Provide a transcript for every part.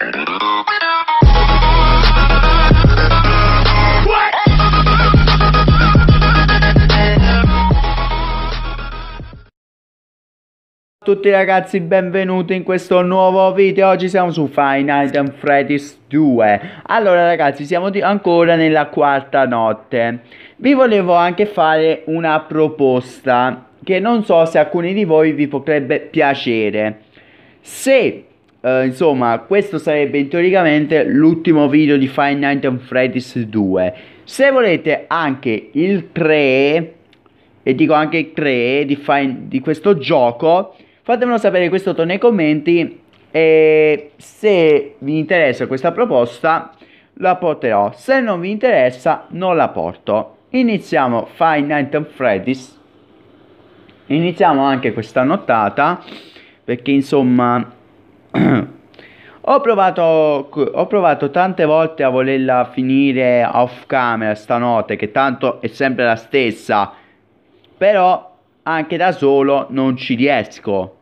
Ciao a tutti ragazzi benvenuti in questo nuovo video oggi siamo su Final Fantasy Freddy's 2 allora ragazzi siamo ancora nella quarta notte vi volevo anche fare una proposta che non so se alcuni di voi vi potrebbe piacere se eh, insomma, questo sarebbe teoricamente l'ultimo video di Five Nights at Freddy's 2. Se volete anche il 3, e dico anche il 3 di, fine, di questo gioco, fatemelo sapere qui sotto nei commenti e se vi interessa questa proposta la porterò, se non vi interessa non la porto. Iniziamo Five Nights at Freddy's, iniziamo anche questa nottata perché insomma ho, provato, ho provato tante volte a volerla finire off camera stanotte, che tanto è sempre la stessa, però anche da solo non ci riesco.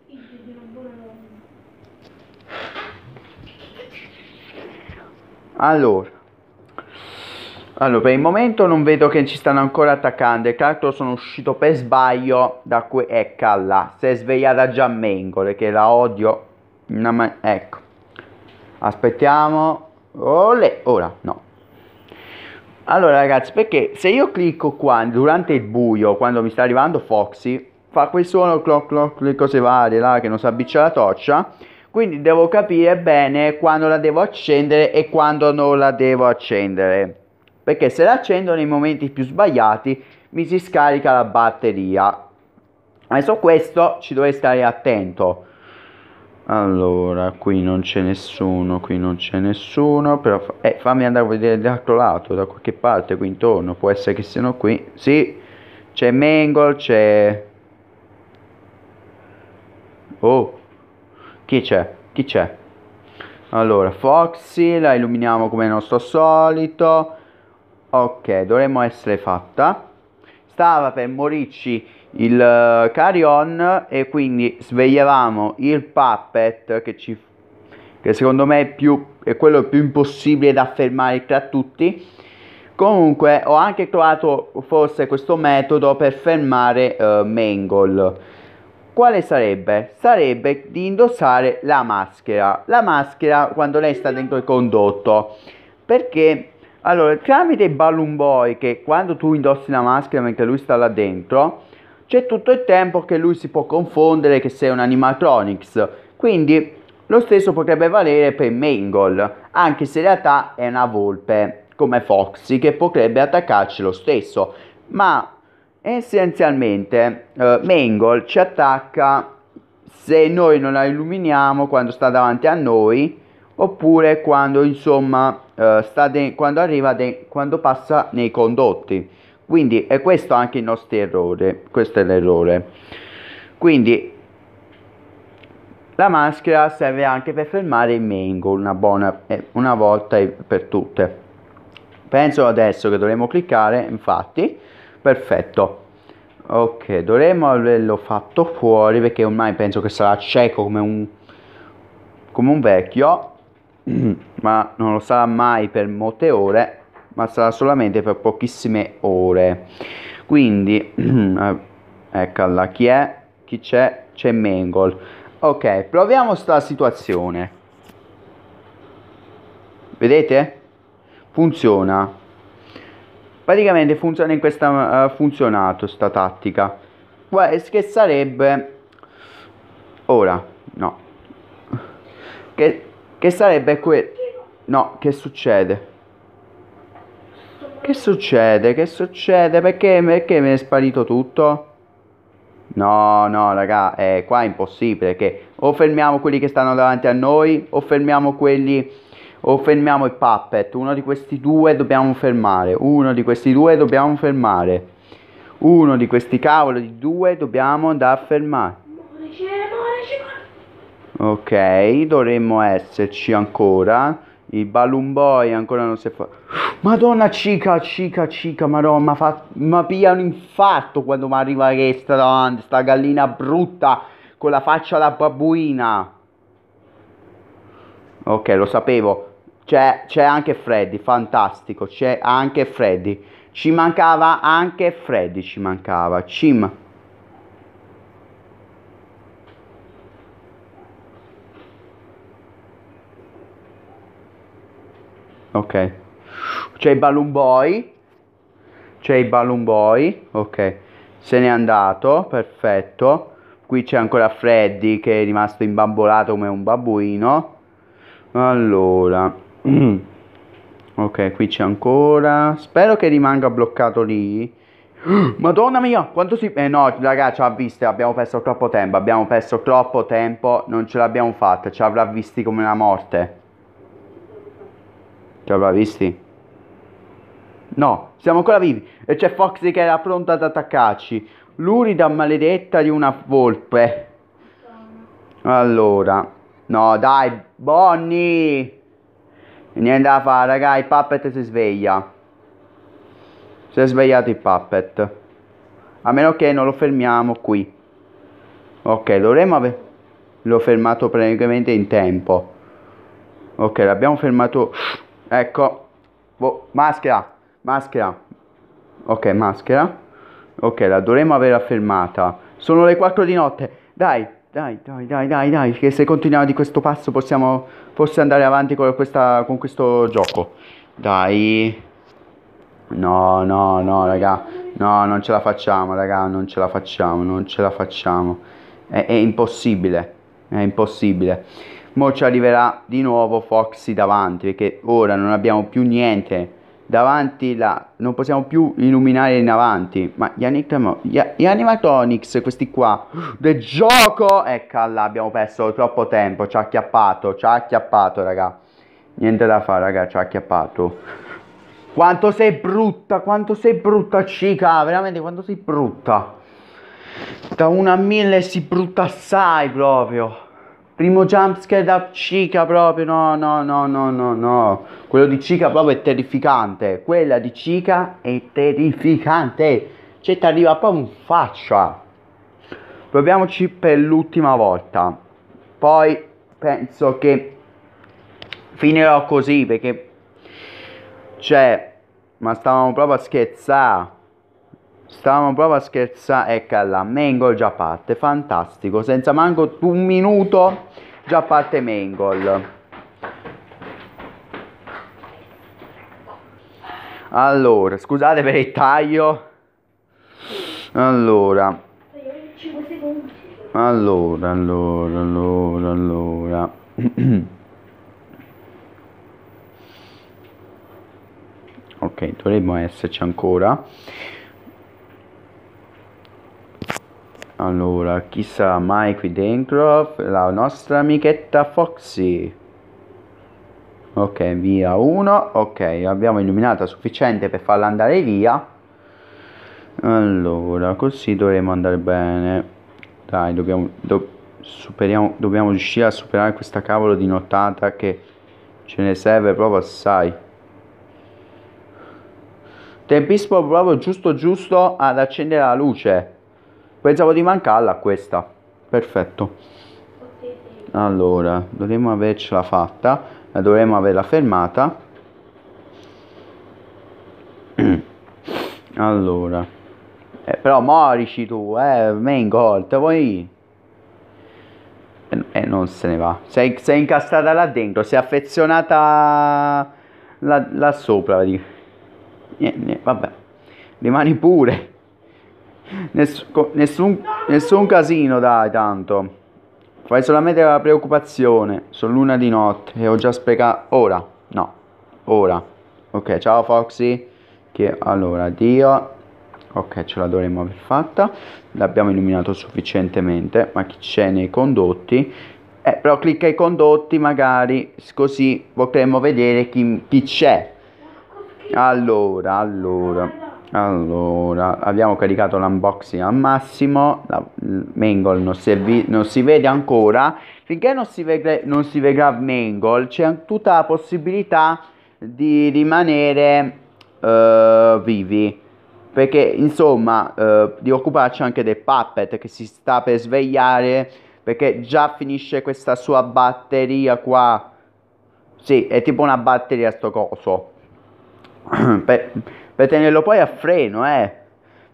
Allora, allora, per il momento non vedo che ci stanno ancora attaccando. E tra l'altro sono uscito per sbaglio da qui. Eccola, si è svegliata già Mengole, che la odio No, ecco. Aspettiamo. Olè, ora, no. Allora ragazzi, perché se io clicco qua durante il buio, quando mi sta arrivando Foxy, fa quel suono cloc cloc, le cose varie là che non si abbiccia la torcia, quindi devo capire bene quando la devo accendere e quando non la devo accendere. Perché se la accendo nei momenti più sbagliati mi si scarica la batteria. Adesso questo ci dovete stare attento. Allora, qui non c'è nessuno, qui non c'è nessuno, però fa... eh, fammi andare a vedere dall'altro lato, da qualche parte, qui intorno, può essere che siano qui. Sì, c'è Mengol, c'è... Oh, chi c'è? Chi c'è? Allora, Foxy, la illuminiamo come il nostro solito. Ok, dovremmo essere fatta. Stava per morirci il eh, carry on e quindi svegliavamo il puppet che, ci, che secondo me è, più, è quello più impossibile da fermare tra tutti comunque ho anche trovato forse questo metodo per fermare uh, Mangle quale sarebbe? sarebbe di indossare la maschera la maschera quando lei sta dentro il condotto perché allora tramite Balloon Boy che quando tu indossi la maschera mentre lui sta là dentro c'è tutto il tempo che lui si può confondere che sia un animatronics. Quindi lo stesso potrebbe valere per Mangle, anche se in realtà è una volpe come Foxy che potrebbe attaccarci lo stesso. Ma essenzialmente eh, Mangle ci attacca se noi non la illuminiamo quando sta davanti a noi oppure quando insomma eh, sta de- quando arriva de- quando passa nei condotti. Quindi è questo anche il nostro errore, questo è l'errore. Quindi la maschera serve anche per fermare il mango una, buona, eh, una volta per tutte. Penso adesso che dovremmo cliccare, infatti, perfetto. Ok, dovremmo averlo fatto fuori perché ormai penso che sarà cieco come un, come un vecchio, ma non lo sarà mai per molte ore ma sarà solamente per pochissime ore. Quindi, eh, eccola, chi è? Chi c'è? C'è Mengol. Ok, proviamo sta situazione. Vedete? Funziona. Praticamente funziona in questa uh, funzionato sta tattica. Che sarebbe ora, no. Che, che sarebbe quel no, che succede? Che succede? Che succede? Perché, perché mi è sparito tutto? No, no, raga, eh, qua è impossibile che o fermiamo quelli che stanno davanti a noi o fermiamo quelli o fermiamo il puppet. Uno di questi due dobbiamo fermare. Uno di questi due dobbiamo fermare. Uno di questi cavoli di due dobbiamo andare a fermare. Ok, dovremmo esserci ancora. Il Balloon Boy ancora non si è fatto. Madonna cica, cica, cica, madonna, fa, ma pia un infarto quando mi arriva questa davanti, sta gallina brutta con la faccia da babbuina. Ok, lo sapevo. C'è, c'è anche Freddy, fantastico, c'è anche Freddy. Ci mancava anche Freddy, ci mancava. Cim. Ok. C'è i Balloon Boy. C'è i Balloon Boy. Ok. Se n'è andato. Perfetto. Qui c'è ancora Freddy che è rimasto imbambolato come un babbuino. Allora. ok, qui c'è ancora. Spero che rimanga bloccato lì. Madonna mia, quanto si... Eh no, ragazzi, ha visto, abbiamo perso troppo tempo, abbiamo perso troppo tempo, non ce l'abbiamo fatta, ci avrà visti come una morte. Ci avrà visti? No, siamo ancora vivi. E c'è Foxy che era pronta ad attaccarci. L'urida maledetta di una volpe. Allora. No, dai, Bonnie. Niente da fare, raga. Il puppet si sveglia. Si è svegliato il puppet. A meno che non lo fermiamo qui. Ok, dovremmo aver... L'ho fermato praticamente in tempo. Ok, l'abbiamo fermato. Ecco. Boh, maschera. Maschera. Ok, maschera. Ok, la dovremmo aver affermata. Sono le 4 di notte. Dai, dai, dai, dai, dai, dai. Che se continuiamo di questo passo possiamo forse andare avanti con, questa, con questo gioco. Dai. No, no, no, raga. No, non ce la facciamo, raga. Non ce la facciamo, non ce la facciamo. È, è impossibile. È impossibile. Mo' ci arriverà di nuovo Foxy davanti. Perché ora non abbiamo più niente davanti là, non possiamo più illuminare in avanti. Ma gli, anima- gli, animatronics, questi qua, del gioco! Ecco là, abbiamo perso troppo tempo, ci ha acchiappato, ci ha acchiappato, raga. Niente da fare, raga, ci ha acchiappato. Quanto sei brutta, quanto sei brutta, cica, veramente quanto sei brutta. Da una a mille si brutta assai proprio. Primo jumpscare da Chica proprio, no, no, no, no, no, no. Quello di Chica proprio è terrificante. Quella di Chica è terrificante. Cioè ti arriva proprio in faccia. Proviamoci per l'ultima volta. Poi penso che finirò così perché... Cioè, ma stavamo proprio a scherzare. Stavamo proprio a scherzare, ecco là, Mengol già parte, fantastico, senza manco un minuto già parte Mengol. Allora, scusate per il taglio. Allora. Allora, allora, allora, allora. ok, dovremmo esserci ancora. Allora, chi sarà mai qui dentro? La nostra amichetta Foxy. Ok, via uno. Ok, abbiamo illuminato a sufficiente per farla andare via. Allora, così dovremmo andare bene. Dai, dobbiamo, do, superiamo, dobbiamo riuscire a superare questa cavolo di nottata che ce ne serve proprio assai. Tempismo proprio giusto giusto ad accendere la luce. Pensavo di mancarla questa. Perfetto. Allora, dovremmo avercela fatta, la dovremmo averla fermata. Allora. Eh, però morici tu, eh, main goal, te vuoi... E eh, eh, non se ne va. Sei, sei, incastrata là dentro, sei affezionata là, là sopra. Niente, niente, vabbè. Rimani pure nessun, nessun casino, dai, tanto. Fai solamente la preoccupazione. Sono l'una di notte e ho già sprecato. Ora, no, ora. Ok, ciao Foxy. Che allora, Dio. Ok, ce la dovremmo aver fatta. L'abbiamo illuminato sufficientemente. Ma chi c'è nei condotti? Eh, però clicca i condotti magari, così potremmo vedere chi, chi c'è. Allora, allora allora abbiamo caricato l'unboxing al massimo la Mangle non si, vi, non si vede ancora finché non si, vede, non si vedrà Mangle c'è tutta la possibilità di rimanere uh, vivi perché insomma uh, di occuparci anche del puppet che si sta per svegliare perché già finisce questa sua batteria qua sì è tipo una batteria sto coso per, per tenerlo poi a freno, eh.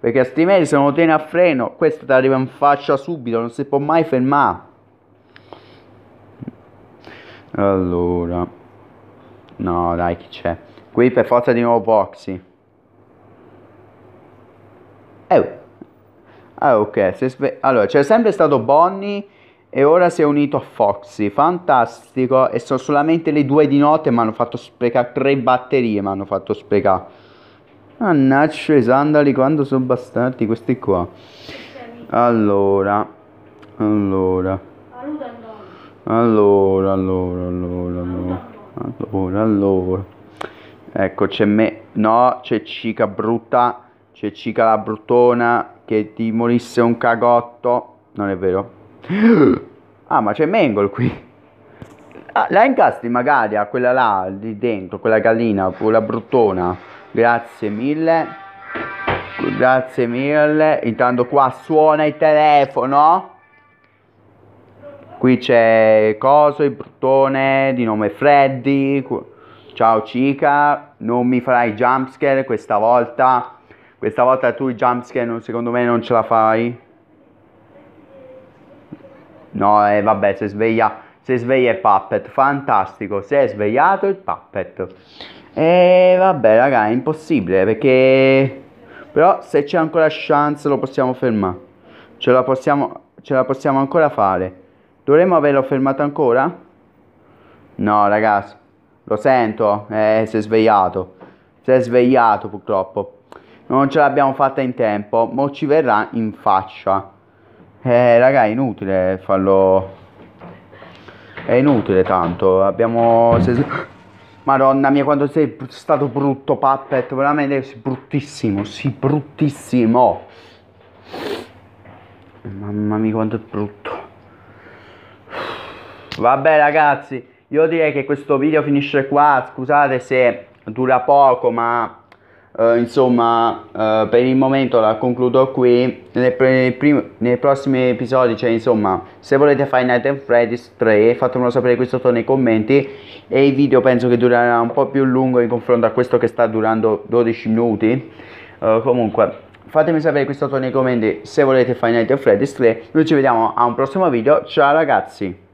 Perché a sti altrimenti se non lo tiene a freno, questo ti arriva in faccia subito, non si può mai fermare. Allora. No, dai, chi c'è? Qui per forza di nuovo Boxy. Eh. Oh. Ah, ok. Allora, c'è sempre stato Bonnie e ora si è unito a Foxy, fantastico, e sono solamente le due di notte mi hanno fatto sprecare tre batterie, mi hanno fatto sprecare. Mannaccio i sandali quando sono bastardi questi qua. Allora, allora. Allora, allora, allora, allora. Allora, allora. Ecco, c'è me... No, c'è Cica brutta, c'è Cica la bruttona che ti morisse un cagotto. Non è vero? Ah, ma c'è Mengol qui. Ah, la incastri magari a quella là, lì dentro, quella gallina, quella bruttona. Grazie mille. Grazie mille. Intanto qua suona il telefono. Qui c'è Coso, il bruttone di nome Freddy. Ciao Chica, non mi farai jumpscare questa volta. Questa volta tu i jumpscare secondo me non ce la fai. No, e eh, vabbè, si sveglia, si sveglia il Puppet, fantastico, si è svegliato il Puppet. E vabbè, raga, è impossibile perché... Però se c'è ancora chance lo possiamo fermare. Ce la possiamo, ce la possiamo ancora fare. Dovremmo averlo fermato ancora? No, ragazzi, lo sento, eh, si è svegliato. Si è svegliato purtroppo. Non ce l'abbiamo fatta in tempo, ma ci verrà in faccia. Eh, raga, è inutile farlo. È inutile tanto. Abbiamo. Madonna mia, quanto sei stato brutto, Puppet. Veramente sei bruttissimo. Sì, bruttissimo. Mamma mia, quanto è brutto. Vabbè, ragazzi. Io direi che questo video finisce qua. Scusate se dura poco, ma eh, insomma, uh, per il momento la concludo qui. Nel, pre- prim- nei prossimi episodi, cioè, insomma, se volete fare Night and Freddy's 3, fatemelo sapere qui sotto nei commenti. E il video penso che durerà un po' più lungo in confronto a questo che sta durando 12 minuti. Uh, comunque, fatemi sapere qui sotto nei commenti se volete fare Night and Freddy's 3. Noi ci vediamo a un prossimo video. Ciao ragazzi!